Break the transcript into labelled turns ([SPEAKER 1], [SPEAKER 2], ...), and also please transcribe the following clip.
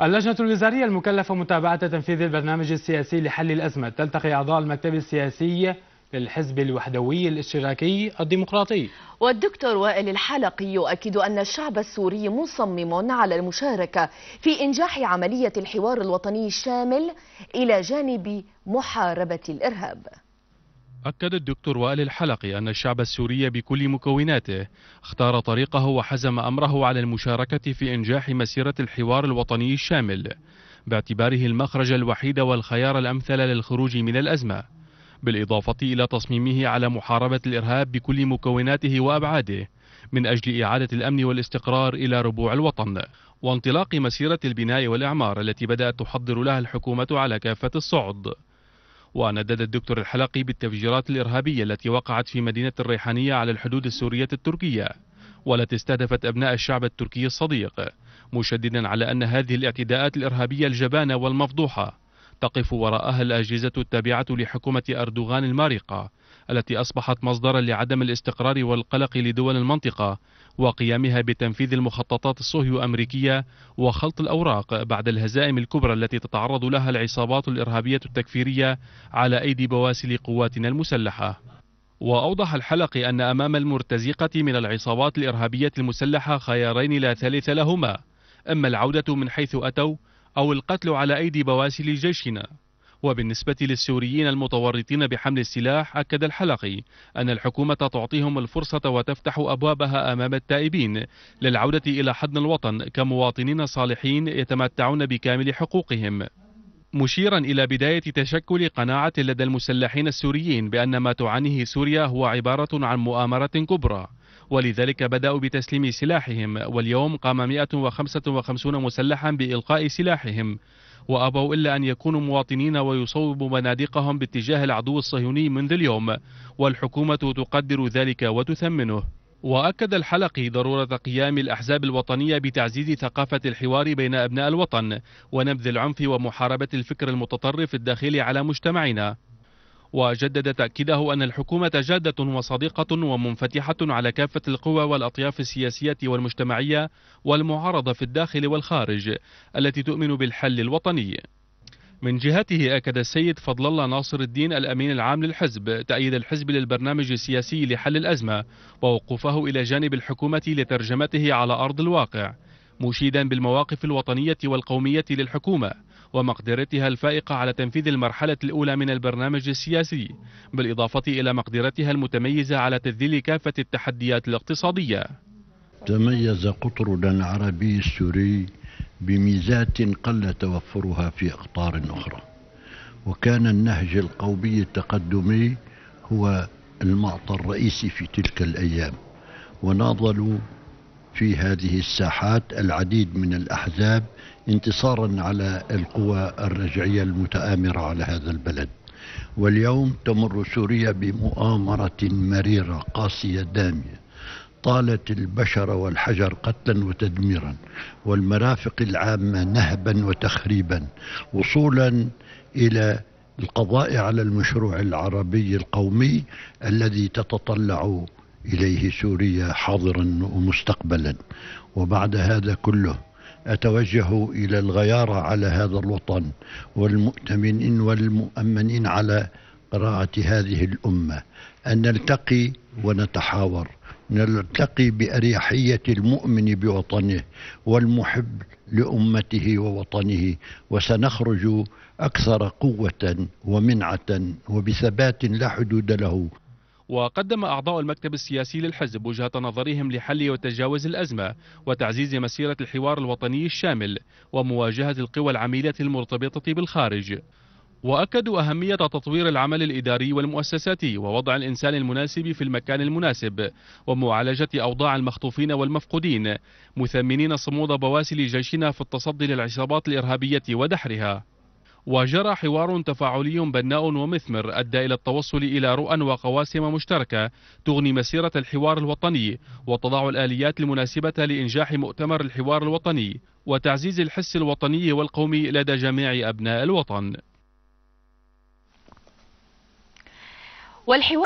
[SPEAKER 1] اللجنة الوزارية المكلفة متابعة تنفيذ البرنامج السياسي لحل الأزمة تلتقي أعضاء المكتب السياسي للحزب الوحدوي الاشتراكي الديمقراطي
[SPEAKER 2] والدكتور وائل الحلقي يؤكد أن الشعب السوري مصمم على المشاركة في إنجاح عملية الحوار الوطني الشامل إلى جانب محاربة الإرهاب
[SPEAKER 1] أكد الدكتور وائل الحلقي أن الشعب السوري بكل مكوناته اختار طريقه وحزم أمره على المشاركة في إنجاح مسيرة الحوار الوطني الشامل باعتباره المخرج الوحيد والخيار الأمثل للخروج من الأزمة بالإضافة إلى تصميمه على محاربة الإرهاب بكل مكوناته وأبعاده من أجل إعادة الأمن والاستقرار إلى ربوع الوطن وانطلاق مسيرة البناء والإعمار التي بدأت تحضر لها الحكومة على كافة الصعد وندد الدكتور الحلقي بالتفجيرات الإرهابية التي وقعت في مدينة الريحانية على الحدود السورية التركية والتي استهدفت أبناء الشعب التركي الصديق مشددا على أن هذه الاعتداءات الإرهابية الجبانة والمفضوحة تقف وراءها الأجهزة التابعة لحكومة أردوغان المارقة التي أصبحت مصدرا لعدم الاستقرار والقلق لدول المنطقة وقيامها بتنفيذ المخططات الصهيو أمريكية وخلط الأوراق بعد الهزائم الكبرى التي تتعرض لها العصابات الإرهابية التكفيرية على أيدي بواسل قواتنا المسلحة وأوضح الحلقي أن أمام المرتزقة من العصابات الإرهابية المسلحة خيارين لا ثالث لهما إما العودة من حيث أتوا أو القتل على أيدي بواسل جيشنا وبالنسبة للسوريين المتورطين بحمل السلاح أكد الحلقي أن الحكومة تعطيهم الفرصة وتفتح أبوابها أمام التائبين للعودة إلى حضن الوطن كمواطنين صالحين يتمتعون بكامل حقوقهم مشيرا إلى بداية تشكل قناعة لدى المسلحين السوريين بأن ما تعانيه سوريا هو عبارة عن مؤامرة كبرى ولذلك بدأوا بتسليم سلاحهم واليوم قام 155 مسلحا بإلقاء سلاحهم وأبوا إلا أن يكونوا مواطنين ويصوبوا بنادقهم باتجاه العدو الصهيوني منذ اليوم والحكومة تقدر ذلك وتثمنه وأكد الحلقي ضرورة قيام الأحزاب الوطنية بتعزيز ثقافة الحوار بين أبناء الوطن ونبذ العنف ومحاربة الفكر المتطرف الداخلي على مجتمعنا وجدد تأكيده أن الحكومة جادة وصديقة ومنفتحة على كافة القوى والأطياف السياسية والمجتمعية والمعارضة في الداخل والخارج التي تؤمن بالحل الوطني من جهته أكد السيد فضل الله ناصر الدين الأمين العام للحزب تأييد الحزب للبرنامج السياسي لحل الأزمة ووقوفه إلى جانب الحكومة لترجمته على أرض الواقع مشيدا بالمواقف الوطنية والقومية للحكومة ومقدرتها الفائقة على تنفيذ المرحلة الأولى من البرنامج السياسي بالإضافة إلى مقدرتها المتميزة على تذليل كافة التحديات الاقتصادية
[SPEAKER 2] تميز قطرنا العربي السوري بميزات قل توفرها في أقطار أخرى وكان النهج القومي التقدمي هو المعطى الرئيسي في تلك الأيام وناضلوا في هذه الساحات العديد من الأحزاب انتصارا على القوى الرجعية المتآمرة على هذا البلد واليوم تمر سوريا بمؤامرة مريرة قاسية دامية طالت البشر والحجر قتلا وتدميرا والمرافق العامة نهبا وتخريبا وصولا إلى القضاء على المشروع العربي القومي الذي تتطلع إليه سوريا حاضرا ومستقبلا وبعد هذا كله أتوجه إلى الغيارة على هذا الوطن والمؤتمنين والمؤمنين على قراءة هذه الأمة أن نلتقي ونتحاور نلتقي بأريحية المؤمن بوطنه والمحب لأمته ووطنه وسنخرج أكثر قوة ومنعة وبثبات لا حدود له
[SPEAKER 1] وقدم أعضاء المكتب السياسي للحزب وجهة نظرهم لحل وتجاوز الأزمة وتعزيز مسيرة الحوار الوطني الشامل ومواجهة القوى العميلة المرتبطة بالخارج وأكدوا أهمية تطوير العمل الإداري والمؤسساتي ووضع الإنسان المناسب في المكان المناسب ومعالجة أوضاع المخطوفين والمفقودين مثمنين صمود بواسل جيشنا في التصدي للعصابات الإرهابية ودحرها وجرى حوار تفاعلي بناء ومثمر أدى إلى التوصل إلى رؤى وقواسم مشتركة تغني مسيرة الحوار الوطني وتضع الآليات المناسبة لإنجاح مؤتمر الحوار الوطني وتعزيز الحس الوطني والقومي لدى جميع أبناء الوطن والحوار